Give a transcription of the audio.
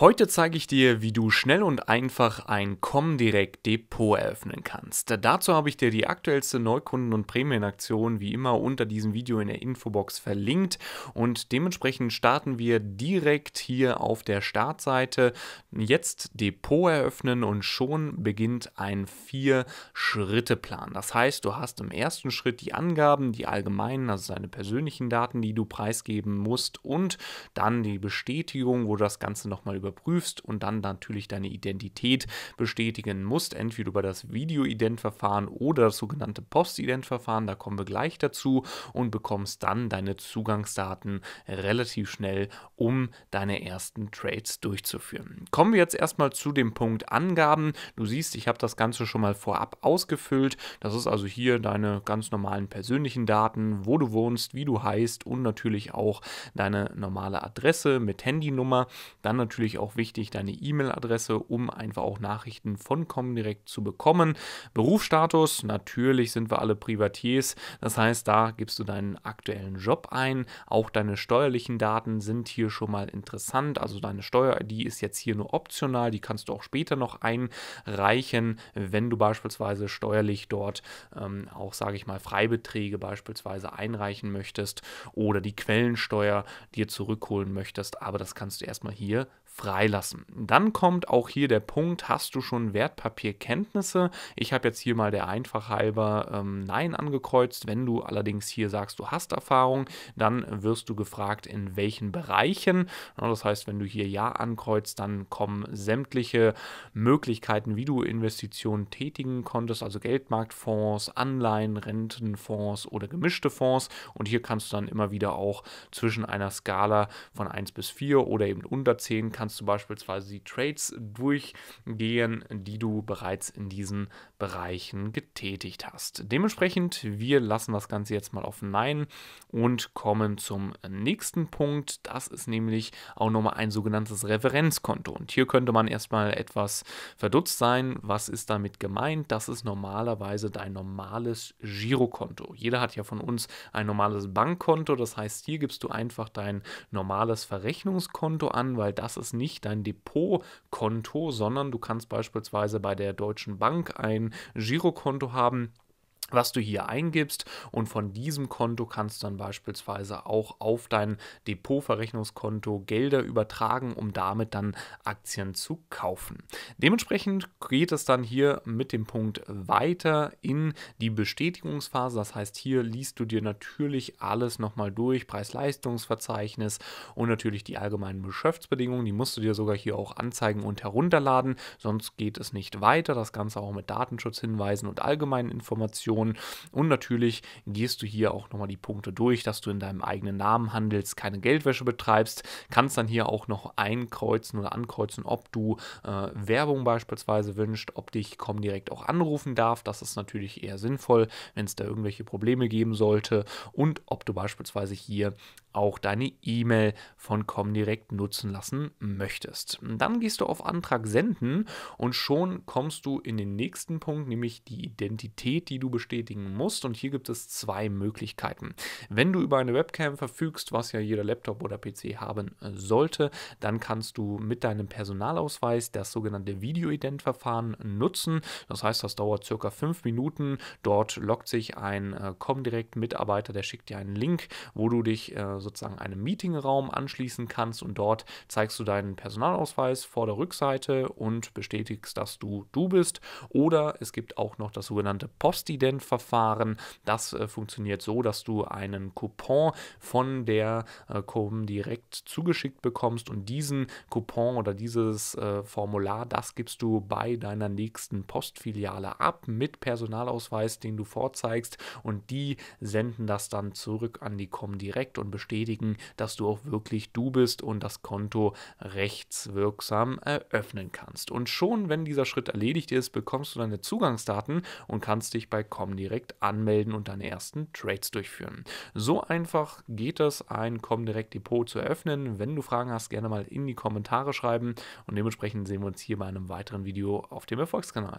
Heute zeige ich dir, wie du schnell und einfach ein Comdirect Depot eröffnen kannst. Dazu habe ich dir die aktuellste Neukunden- und Prämienaktion wie immer unter diesem Video in der Infobox verlinkt und dementsprechend starten wir direkt hier auf der Startseite. Jetzt Depot eröffnen und schon beginnt ein Vier-Schritte-Plan. Das heißt, du hast im ersten Schritt die Angaben, die allgemeinen, also deine persönlichen Daten, die du preisgeben musst und dann die Bestätigung, wo du das Ganze nochmal über überprüfst und dann natürlich deine Identität bestätigen musst, entweder über das Video-Ident-Verfahren oder das sogenannte Post-Ident-Verfahren, da kommen wir gleich dazu und bekommst dann deine Zugangsdaten relativ schnell, um deine ersten Trades durchzuführen. Kommen wir jetzt erstmal zu dem Punkt Angaben. Du siehst, ich habe das Ganze schon mal vorab ausgefüllt. Das ist also hier deine ganz normalen persönlichen Daten, wo du wohnst, wie du heißt und natürlich auch deine normale Adresse mit Handynummer. Dann natürlich auch wichtig, deine E-Mail-Adresse, um einfach auch Nachrichten von Comdirect zu bekommen. Berufsstatus, natürlich sind wir alle Privatiers, das heißt, da gibst du deinen aktuellen Job ein. Auch deine steuerlichen Daten sind hier schon mal interessant. Also deine Steuer-ID ist jetzt hier nur optional, die kannst du auch später noch einreichen, wenn du beispielsweise steuerlich dort ähm, auch, sage ich mal, Freibeträge beispielsweise einreichen möchtest oder die Quellensteuer dir zurückholen möchtest. Aber das kannst du erstmal hier freilassen. Dann kommt auch hier der Punkt, hast du schon Wertpapierkenntnisse? Ich habe jetzt hier mal der Einfachheit halber ähm, Nein angekreuzt. Wenn du allerdings hier sagst, du hast Erfahrung, dann wirst du gefragt, in welchen Bereichen. Das heißt, wenn du hier Ja ankreuzt, dann kommen sämtliche Möglichkeiten, wie du Investitionen tätigen konntest, also Geldmarktfonds, Anleihen, Rentenfonds oder gemischte Fonds. Und hier kannst du dann immer wieder auch zwischen einer Skala von 1 bis 4 oder eben unter 10 kannst du beispielsweise die Trades durchgehen, die du bereits in diesen Bereichen getätigt hast. Dementsprechend, wir lassen das Ganze jetzt mal auf Nein und kommen zum nächsten Punkt. Das ist nämlich auch nochmal ein sogenanntes Referenzkonto. Und hier könnte man erstmal etwas verdutzt sein. Was ist damit gemeint? Das ist normalerweise dein normales Girokonto. Jeder hat ja von uns ein normales Bankkonto. Das heißt, hier gibst du einfach dein normales Verrechnungskonto an, weil das ist es nicht dein Depotkonto, sondern du kannst beispielsweise bei der Deutschen Bank ein Girokonto haben was du hier eingibst und von diesem Konto kannst du dann beispielsweise auch auf dein Depotverrechnungskonto Gelder übertragen, um damit dann Aktien zu kaufen. Dementsprechend geht es dann hier mit dem Punkt weiter in die Bestätigungsphase. Das heißt, hier liest du dir natürlich alles nochmal durch, Preis-Leistungsverzeichnis und natürlich die allgemeinen Geschäftsbedingungen. Die musst du dir sogar hier auch anzeigen und herunterladen, sonst geht es nicht weiter. Das Ganze auch mit Datenschutzhinweisen und allgemeinen Informationen Transaktionen. Und natürlich gehst du hier auch nochmal die Punkte durch, dass du in deinem eigenen Namen handelst, keine Geldwäsche betreibst, kannst dann hier auch noch einkreuzen oder ankreuzen, ob du äh, Werbung beispielsweise wünscht, ob dich direkt auch anrufen darf. Das ist natürlich eher sinnvoll, wenn es da irgendwelche Probleme geben sollte und ob du beispielsweise hier auch deine E-Mail von Comdirect nutzen lassen möchtest. Dann gehst du auf Antrag senden und schon kommst du in den nächsten Punkt, nämlich die Identität, die du bestätigen musst. Und hier gibt es zwei Möglichkeiten. Wenn du über eine Webcam verfügst, was ja jeder Laptop oder PC haben sollte, dann kannst du mit deinem Personalausweis das sogenannte video verfahren nutzen. Das heißt, das dauert circa fünf Minuten. Dort lockt sich ein äh, Comdirect-Mitarbeiter, der schickt dir einen Link, wo du dich äh, sozusagen einem Meetingraum anschließen kannst und dort zeigst du deinen Personalausweis vor der Rückseite und bestätigst, dass du du bist. Oder es gibt auch noch das sogenannte Postident-Verfahren. Das äh, funktioniert so, dass du einen Coupon von der äh, Com direkt zugeschickt bekommst und diesen Coupon oder dieses äh, Formular, das gibst du bei deiner nächsten Postfiliale ab mit Personalausweis, den du vorzeigst und die senden das dann zurück an die Com direkt und bestätigen bestätigen, dass du auch wirklich du bist und das Konto rechtswirksam eröffnen kannst. Und schon, wenn dieser Schritt erledigt ist, bekommst du deine Zugangsdaten und kannst dich bei Comdirect anmelden und deine ersten Trades durchführen. So einfach geht es, ein Comdirect Depot zu eröffnen. Wenn du Fragen hast, gerne mal in die Kommentare schreiben und dementsprechend sehen wir uns hier bei einem weiteren Video auf dem Erfolgskanal.